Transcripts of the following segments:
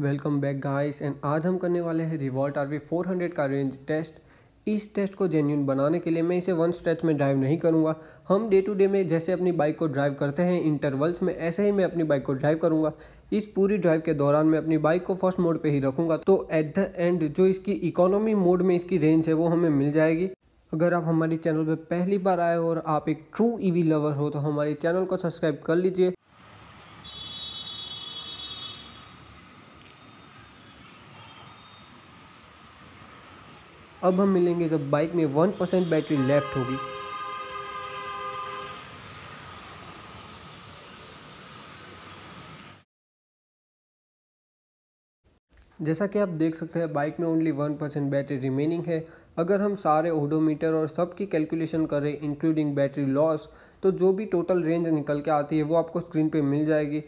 welcome back guys and आज हम करने वाले हैं रिवॉल्ट आर वी फोर का रेंज टेस्ट इस टेस्ट को जेन्यून बनाने के लिए मैं इसे वन स्ट्रेच में ड्राइव नहीं करूँगा हम डे टू डे में जैसे अपनी बाइक को ड्राइव करते हैं इंटरवल्स में ऐसे ही मैं अपनी बाइक को ड्राइव करूँगा इस पूरी ड्राइव के दौरान मैं अपनी बाइक को फर्स्ट मोड पर ही रखूँगा तो एट द एंड जो इसकी इकोनॉमी मोड में इसकी रेंज है वो हमें मिल जाएगी अगर आप हमारे चैनल पर पहली बार आए हो और आप एक ट्रू ई लवर हो तो हमारे चैनल को सब्सक्राइब कर लीजिए अब हम मिलेंगे जब बाइक में वन परसेंट बैटरी लेफ्ट होगी जैसा कि आप देख सकते हैं बाइक में only one percent battery remaining है अगर हम सारे ओडोमीटर और सब की कैलकुलेशन करें इंक्लूडिंग बैटरी लॉस तो जो भी टोटल रेंज निकल के आती है वो आपको स्क्रीन पे मिल जाएगी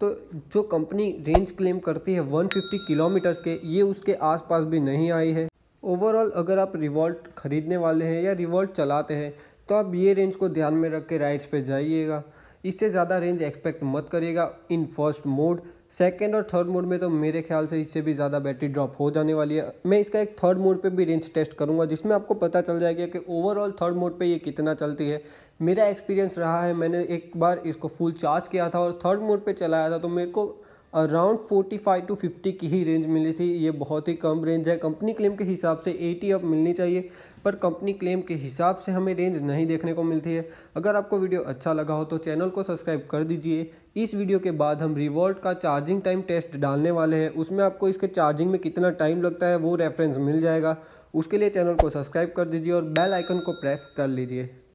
तो जो कंपनी रेंज क्लेम करती है 150 किलोमीटर्स के ये उसके आसपास भी नहीं आई है ओवरऑल अगर आप रिवॉल्ट ख़रीदने वाले हैं या रिवॉल्ट चलाते हैं तो आप ये रेंज को ध्यान में रख के राइड्स पे जाइएगा इससे ज़्यादा रेंज एक्सपेक्ट मत करिएगा इन फर्स्ट मोड सेकेंड और थर्ड मोड में तो मेरे ख्याल से इससे भी ज़्यादा बैटरी ड्रॉप हो जाने वाली है मैं इसका एक थर्ड मोड पे भी रेंज टेस्ट करूँगा जिसमें आपको पता चल जाएगा कि ओवरऑल थर्ड मोड पे ये कितना चलती है मेरा एक्सपीरियंस रहा है मैंने एक बार इसको फुल चार्ज किया था और थर्ड मोड पे चलाया था तो मेरे को अराउंड 45 टू 50 की ही रेंज मिली थी ये बहुत ही कम रेंज है कंपनी क्लेम के हिसाब से 80 अब मिलनी चाहिए पर कंपनी क्लेम के हिसाब से हमें रेंज नहीं देखने को मिलती है अगर आपको वीडियो अच्छा लगा हो तो चैनल को सब्सक्राइब कर दीजिए इस वीडियो के बाद हम रिवॉल्ट का चार्जिंग टाइम टेस्ट डालने वाले हैं उसमें आपको इसके चार्जिंग में कितना टाइम लगता है वो रेफरेंस मिल जाएगा उसके लिए चैनल को सब्सक्राइब कर दीजिए और बेल आइकन को प्रेस कर लीजिए